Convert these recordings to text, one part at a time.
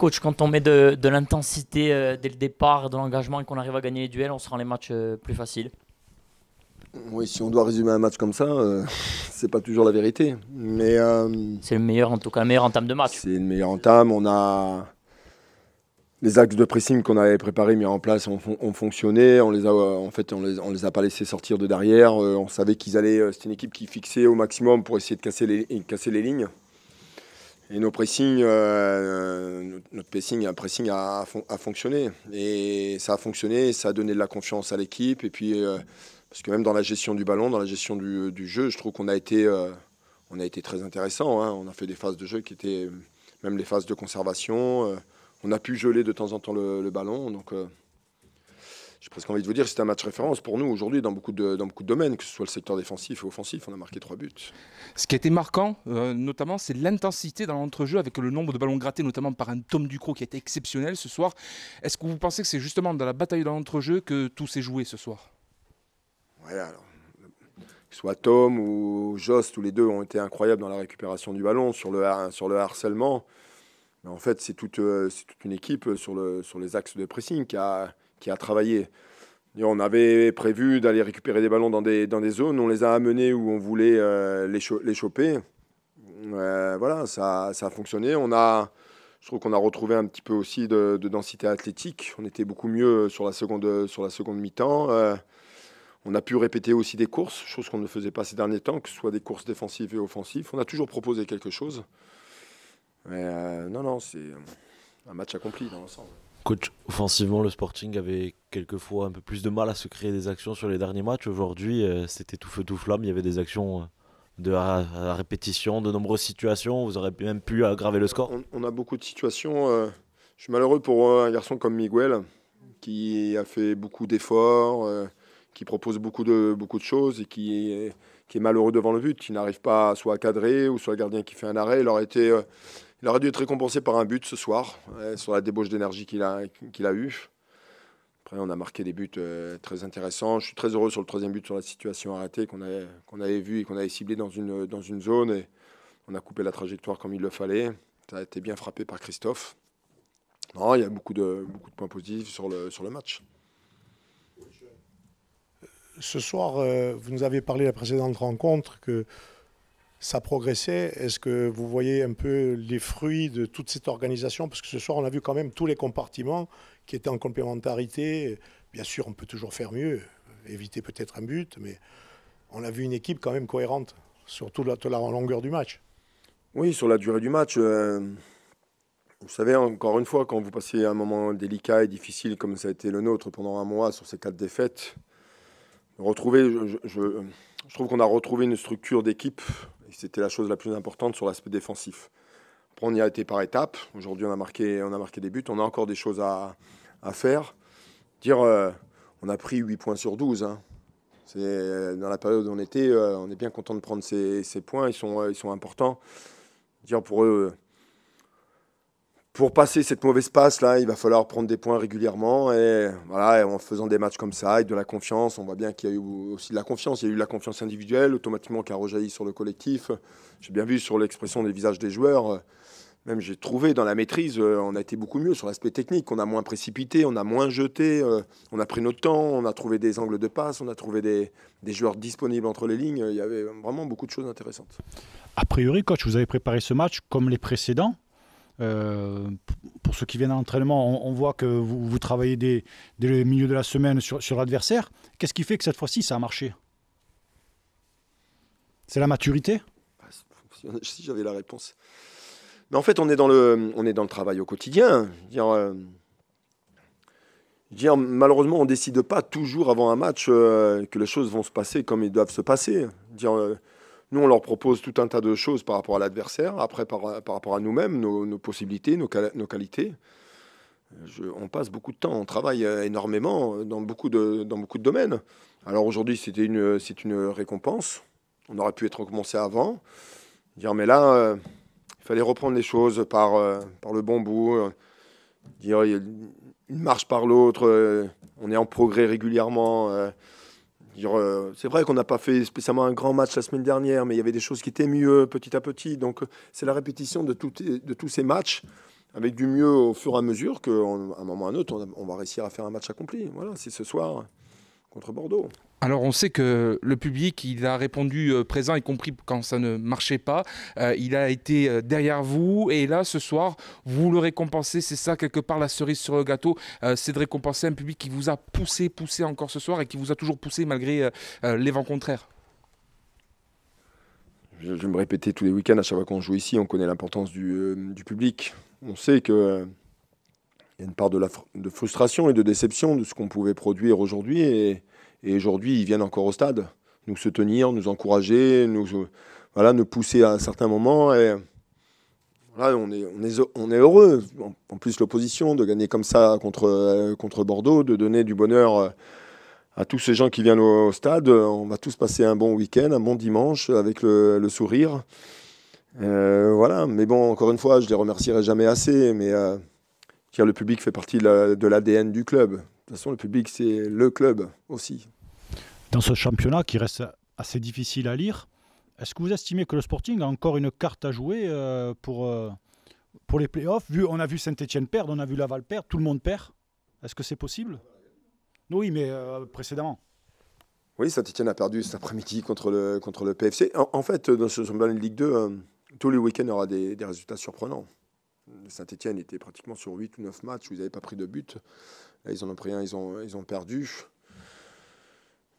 coach, quand on met de, l'intensité euh, dès le départ, de l'engagement et qu'on arrive à gagner les duels, on se rend les matchs euh, plus faciles Oui, si on doit résumer un match comme ça, euh, c'est pas toujours la vérité. Mais C'est le meilleur, en tout cas, meilleur entame de match. c'est le meilleur entame. On a les axes de pressing qu'on avait préparés, mis en place, ont, fonctionné. On les a, en fait, on les, a pas laissés sortir de derrière. on savait qu'ils allaient. C'était une équipe qui fixait au maximum pour essayer de casser les lignes. Et nos pressing euh, notre pressing, un pressing a, a, fonctionné. Et ça a fonctionné, ça a donné de la confiance à l'équipe. Et puis, euh, parce que même dans la gestion du ballon, dans la gestion du, euh, jeu, je trouve qu'on a été, on a été très intéressant. Hein. On a fait des phases de jeu qui étaient, même les phases de conservation. on a pu geler de temps en temps le, le ballon. Donc, j'ai presque envie de vous dire, c'est un match référence pour nous aujourd'hui dans, beaucoup de, dans beaucoup de domaines, que ce soit le secteur défensif et offensif. On a marqué trois buts. Ce qui a été marquant, euh, notamment, c'est l'intensité dans l'entrejeu avec le nombre de ballons grattés, notamment par un Tom Ducrot qui a été exceptionnel ce soir. Est-ce que vous pensez que c'est justement dans la bataille dans l'entrejeu que tout s'est joué ce soir Oui, alors que soit Tom ou Joss, tous les deux ont été incroyables dans la récupération du ballon, sur le, sur le harcèlement. en fait, c'est toute, euh, toute, une équipe euh, sur, le, sur les axes de pressing qui a, qui a travaillé. on avait prévu d'aller récupérer des ballons dans des, dans des zones, on les a amenés où on voulait euh, les, les, choper. Euh, voilà, ça, ça, a fonctionné. On a, je trouve qu'on a retrouvé un petit peu aussi de, densité athlétique. On était beaucoup mieux sur la seconde, sur la seconde mi-temps. Euh, on a pu répéter aussi des courses, chose qu'on ne faisait pas ces derniers temps, que ce soit des courses défensives et offensives. On a toujours proposé quelque chose. non, non, c'est un match accompli dans l'ensemble offensivement, le Sporting avait quelquefois un peu plus de mal à se créer des actions sur les derniers matchs. Aujourd'hui, euh, c'était tout feu, tout flamme. Il y avait des actions euh, de à, répétition, de nombreuses situations. Vous aurez même pu aggraver le score. On, a beaucoup de situations. Euh, je suis malheureux pour un garçon comme Miguel, qui a fait beaucoup d'efforts, qui propose beaucoup de, beaucoup de choses et qui est, est malheureux devant le but, qui n'arrive pas soit à cadrer ou soit le gardien qui fait un arrêt. Il aurait été. Il aurait dû être récompensé par un but ce soir, euh, sur la débauche d'énergie qu'il a, qu'il a eue. Après, on a marqué des buts euh, très intéressants. Je suis très heureux sur le troisième but, sur la situation arrêtée qu'on avait, qu'on avait vue et qu'on avait ciblé dans une, dans une zone. Et on a coupé la trajectoire comme il le fallait. Ça a été bien frappé par Christophe. Non, il y a beaucoup de, beaucoup de points positifs sur le, sur le match. Ce soir, euh, vous nous avez parlé de la précédente rencontre que ça progressait. Est-ce que vous voyez un peu les fruits de toute cette organisation Parce que ce soir, on a vu quand même tous les compartiments qui étaient en complémentarité. Bien sûr, on peut toujours faire mieux, éviter peut-être un but, mais on a vu une équipe quand même cohérente, surtout la, la longueur du match. Oui, sur la durée du match. Euh, vous savez, encore une fois, quand vous passez un moment délicat et difficile comme ça a été le nôtre pendant un mois sur ces quatre défaites, retrouver, je, trouve qu'on a retrouvé une structure d'équipe, et c'était la chose la plus importante sur l'aspect défensif. on y a été par étapes. Aujourd'hui, on, a marqué, on a marqué des buts. On a encore des choses à, faire. Dire, euh, on a pris 8 points sur 12. Hein. C'est, euh, dans la période où on était, euh, on est bien content de prendre ces, points. Ils sont, ils sont importants. Dire pour eux pour passer cette mauvaise passe là, il va falloir prendre des points régulièrement et voilà, en faisant des matchs comme ça, avec de la confiance, on voit bien qu'il y a eu aussi de la confiance, il y a eu la confiance individuelle automatiquement qui a rejailli sur le collectif. J'ai bien vu sur l'expression des visages des joueurs, même j'ai trouvé dans la maîtrise, euh, on a été beaucoup mieux sur l'aspect technique, on a moins précipité, on a moins jeté, euh, on a pris notre temps, on a trouvé des angles de passe, on a trouvé des, des joueurs disponibles entre les lignes, il y avait vraiment beaucoup de choses intéressantes. A priori, coach, vous avez préparé ce match comme les précédents euh, pour ceux qui viennent à l'entraînement, on, on, voit que vous, travaillez dès, le milieu de la semaine sur, sur l'adversaire. Qu'est-ce qui fait que cette fois-ci, ça a marché C'est la maturité Si j'avais la réponse. Mais en fait, on est dans le, on est dans le travail au quotidien. Euh, dire, malheureusement, on ne décide pas toujours avant un match euh, que les choses vont se passer comme elles doivent se passer. Dire, nous, on leur propose tout un tas de choses par rapport à l'adversaire, après par, rapport à nous-mêmes, nos, possibilités, nos, qualités. on passe beaucoup de temps, on travaille euh, énormément euh, dans beaucoup de, domaines. Alors aujourd'hui, c'était une, c'est une récompense. On aurait pu être recommencé avant. Dire, mais là, euh, il fallait reprendre les choses par, le bon bout. dire, une marche par l'autre. on est en progrès régulièrement. Euh, c'est vrai qu'on n'a pas fait spécialement un grand match la semaine dernière, mais il y avait des choses qui étaient mieux petit à petit. Donc euh, c'est la répétition de, tous ces matchs avec du mieux au fur et à mesure qu'à un moment ou à un autre, on, va réussir à faire un match accompli. Voilà, c'est ce soir contre Bordeaux. Alors on sait que le public, il a répondu euh, présent, y compris quand ça ne marchait pas. Euh, il a été euh, derrière vous et là ce soir, vous le récompensez. C'est ça quelque part la cerise sur le gâteau, c'est de récompenser un public qui vous a poussé, poussé encore ce soir et qui vous a toujours poussé malgré les vents contraires. Je, vais me répéter tous les week-ends à chaque fois qu'on joue ici, on connaît l'importance du, du, public. On sait que il y a une part de, la de frustration et de déception de ce qu'on pouvait produire aujourd'hui. Et, aujourd'hui, ils viennent encore au stade nous soutenir, nous encourager, nous, euh, voilà, nous pousser à certains moments. Et, voilà, on, est, on, est, on est heureux. En, plus, l'opposition, de gagner comme ça contre, euh, contre Bordeaux, de donner du bonheur euh, à tous ces gens qui viennent au, stade. On va tous passer un bon week-end, un bon dimanche avec le, sourire. voilà, mais bon, encore une fois, je les remercierai jamais assez. Mais le public fait partie de l'ADN du club. De toute façon, le public, c'est le club aussi. Dans ce championnat qui reste assez difficile à lire, est-ce que vous estimez que le Sporting a encore une carte à jouer euh, pour, euh, pour les playoffs vu, On a vu Saint-Etienne perdre, on a vu Laval perdre, tout le monde perd. Est-ce que c'est possible Oui, mais euh, précédemment. Oui, Saint-Etienne a perdu cet après-midi contre le, contre le PFC. En, fait, dans ce championnat de Ligue 2, tous les week-ends, aura des, des résultats surprenants. Saint-Etienne était pratiquement sur 8 ou 9 matchs où ils n'avaient pas pris de but. Là, ils en ont pris un, ils ont, perdu.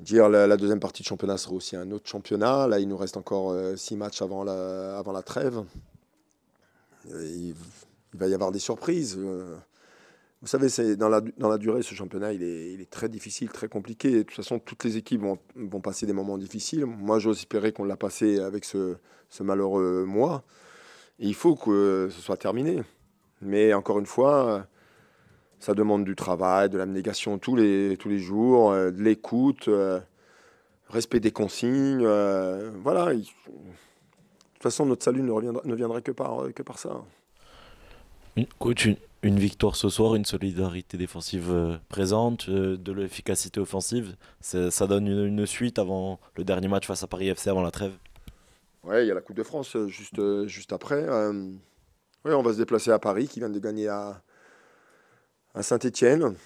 Dire la, deuxième partie de championnat sera aussi un autre championnat. Là, il nous reste encore 6 euh, matchs avant la, avant la trêve. Il, va y avoir des surprises. Euh, vous savez, c'est dans la, dans la durée, ce championnat, il est, très difficile, très compliqué. de toute façon, toutes les équipes vont, passer des moments difficiles. Moi, j'ose espérer qu'on l'a passé avec ce, ce malheureux mois il faut que ce soit terminé. Mais encore une fois, ça demande du travail, de l'abnégation tous les, tous les jours, euh, de l'écoute, euh, respect des consignes. Euh, voilà. De toute façon, notre salut ne, viendrait ne que par, que par ça. Une, victoire ce soir, une solidarité défensive présente, de l'efficacité offensive, ça donne une, suite avant le dernier match face à Paris FC, avant la trêve Ouais, il y a la Coupe de France euh, juste, euh, juste après. Euh. on va se déplacer à Paris, qui vient de gagner à, Saint-Etienne.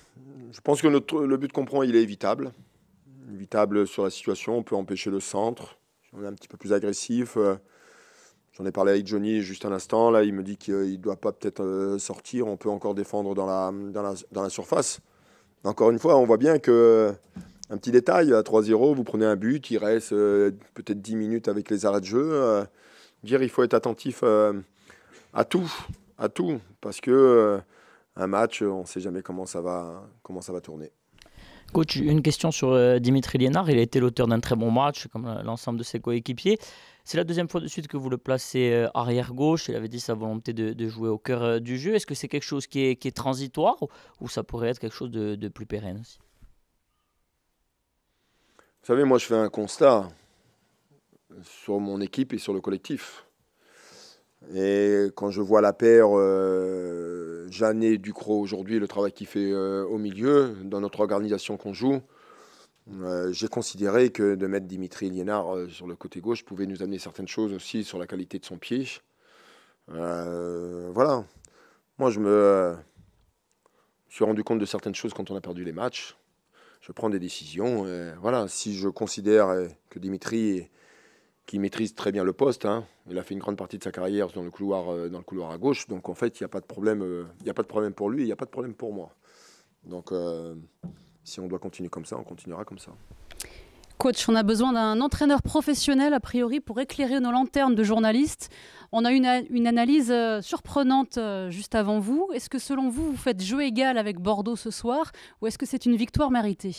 Je pense que le but qu'on prend, il est évitable. Évitable sur la situation, on peut empêcher le centre. On est un petit peu plus agressif. J'en ai parlé avec Johnny juste un instant. Là, il me dit qu'il ne doit pas peut-être sortir. On peut encore défendre dans la, dans la, dans la surface. Encore une fois, on voit bien que un petit détail, à 3-0, vous prenez un but, il reste euh, peut-être 10 minutes avec les arrêts de jeu. Euh, dire il faut être attentif euh, à tout, à tout, parce que un match, on ne sait jamais comment ça va, comment ça va tourner. Coach, une question sur Dimitri Liénard. Il a été l'auteur d'un très bon match, comme l'ensemble de ses coéquipiers. C'est la deuxième fois de suite que vous le placez arrière gauche. Il avait dit sa volonté de, jouer au cœur du jeu. Est-ce que c'est quelque chose qui est, transitoire ou, ça pourrait être quelque chose de, de plus pérenne aussi vous savez, moi je fais un constat sur mon équipe et sur le collectif. Et quand je vois la paire euh, Jeannet Ducrot aujourd'hui, le travail qu'il fait euh, au milieu, dans notre organisation qu'on joue, euh, j'ai considéré que de mettre Dimitri Liénard euh, sur le côté gauche pouvait nous amener certaines choses aussi sur la qualité de son pied. voilà. Moi, je me suis rendu compte de certaines choses quand on a perdu les matchs je prends des décisions. voilà, si je considère euh, que Dimitri, qui maîtrise très bien le poste, hein, il a fait une grande partie de sa carrière dans le couloir, euh, dans le couloir à gauche, donc en fait, il n'y a pas de problème, euh, il n'y a pas de problème pour lui, il n'y a pas de problème pour moi. Donc, si on doit continuer comme ça, on continuera comme ça. Coach, on a besoin d'un entraîneur professionnel, a priori, pour éclairer nos lanternes de journalistes. On a une, une analyse euh, surprenante euh, juste avant vous. Est-ce que, selon vous, vous faites jeu égal avec Bordeaux ce soir ou est-ce que c'est une victoire méritée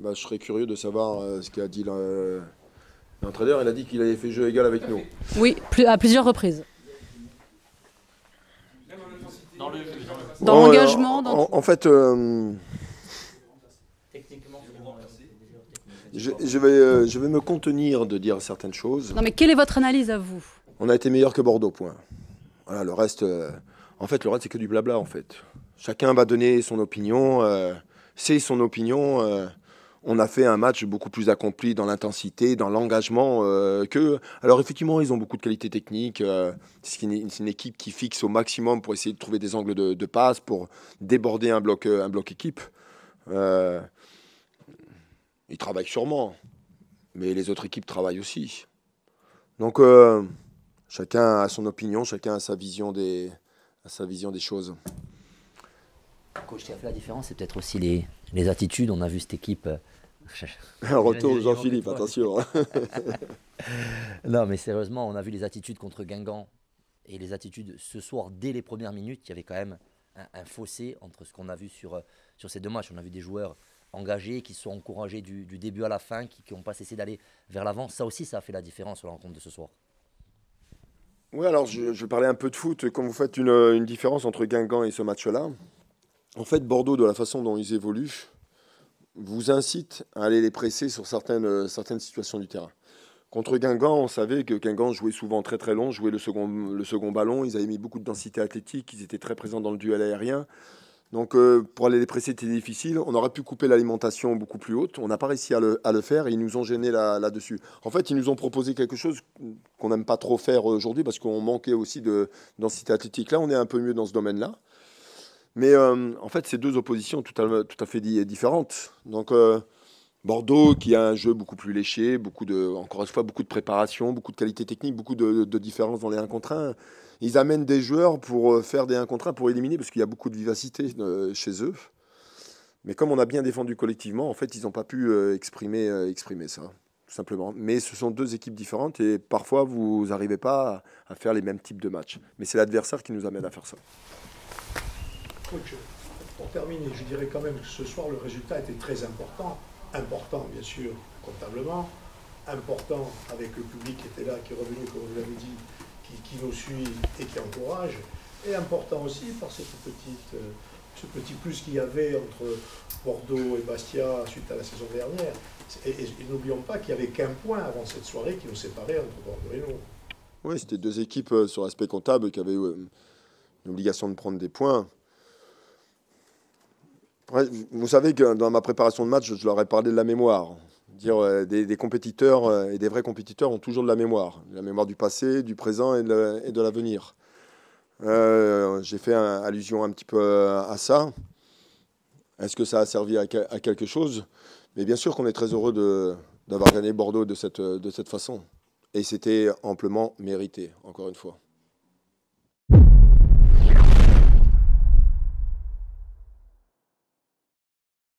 bah, Je serais curieux de savoir euh, ce qu'a dit l'entraîneur. Il a dit qu'il avait fait jeu égal avec nous. Oui, à plusieurs reprises. Dans l'engagement. en, fait je, vais, euh, je vais me contenir de dire certaines choses. Non, mais quelle est votre analyse à vous On a été meilleur que Bordeaux, point. Voilà, le reste, euh, en fait, le reste, c'est que du blabla, en fait. Chacun va donner son opinion, euh, c'est son opinion. on a fait un match beaucoup plus accompli dans l'intensité, dans l'engagement que. Alors, effectivement, ils ont beaucoup de qualités techniques. c'est une, une, équipe qui fixe au maximum pour essayer de trouver des angles de, passe, pour déborder un bloc, un bloc équipe. Euh, ils travaillent sûrement, mais les autres équipes travaillent aussi. Donc, euh, chacun a son opinion, chacun a sa vision des, choses. sa vision des choses. la différence, c'est peut-être aussi les, attitudes. On a vu cette équipe. Un euh, retour Jean-Philippe, attention. Hein. non, mais sérieusement, on a vu les attitudes contre Guingamp et les attitudes ce soir, dès les premières minutes, il y avait quand même un, fossé entre ce qu'on a vu sur, sur ces deux matchs. On a vu des joueurs engagés, qui sont encouragés du, début à la fin, qui n'ont pas cessé d'aller vers l'avant. Ça aussi, ça a fait la différence sur la rencontre de ce soir. Oui, alors je, je, parlais un peu de foot. Quand vous faites une, une différence entre Guingamp et ce match-là, en fait, Bordeaux, de la façon dont ils évoluent, vous incite à aller les presser sur certaines, euh, certaines situations du terrain. Contre Guingamp, on savait que Guingamp jouait souvent très très long, jouait le second, le second ballon, ils avaient mis beaucoup de densité athlétique, ils étaient très présents dans le duel aérien. Donc euh, pour aller les presser, c'était difficile. On aurait pu couper l'alimentation beaucoup plus haute. On n'a pas réussi à le, faire ils nous ont gênés là-dessus. en fait, ils nous ont proposé quelque chose qu'on n'aime pas trop faire aujourd'hui parce qu'on manquait aussi de densité athlétique. Là, on est un peu mieux dans ce domaine-là. Mais euh, en fait, c'est deux oppositions tout à, fait différentes. Donc euh, Bordeaux qui a un jeu beaucoup plus léché, beaucoup de, encore une fois, beaucoup de préparation, beaucoup de qualité technique, beaucoup de, différences dans les 1 contre 1. Ils amènent des joueurs pour euh, faire des 1 contre 1, pour éliminer, parce qu'il y a beaucoup de vivacité euh, chez eux. Mais comme on a bien défendu collectivement, en fait, ils n'ont pas pu euh, exprimer, exprimer ça, tout simplement. Mais ce sont deux équipes différentes et parfois, vous n'arrivez pas à, faire les mêmes types de matchs. Mais c'est l'adversaire qui nous amène à faire ça. pour terminer, je dirais quand même que ce soir, le résultat était très important important bien sûr comptablement, important avec le public qui était là, qui est revenu, comme vous l'avez dit, qui, nous suit et qui encourage, et important aussi par cette petite, euh, ce petit plus qu'il y avait entre Bordeaux et Bastia suite à la saison dernière. Et, n'oublions pas qu'il n'y avait qu'un point avant cette soirée qui nous séparait entre Bordeaux et nous. Oui, c'était deux équipes euh, sur l'aspect comptable qui avaient euh, de prendre des points. Vous savez que dans ma préparation de match, je leur ai parlé de la mémoire. Dire, euh, des, compétiteurs euh, et des vrais compétiteurs ont toujours de la mémoire. La mémoire du passé, du présent et de, l'avenir. Euh, j'ai fait allusion un petit peu à ça. Est-ce que ça a servi à, quelque chose Mais bien sûr qu'on est très heureux d'avoir gagné Bordeaux de cette façon. Et c'était amplement mérité, encore une fois.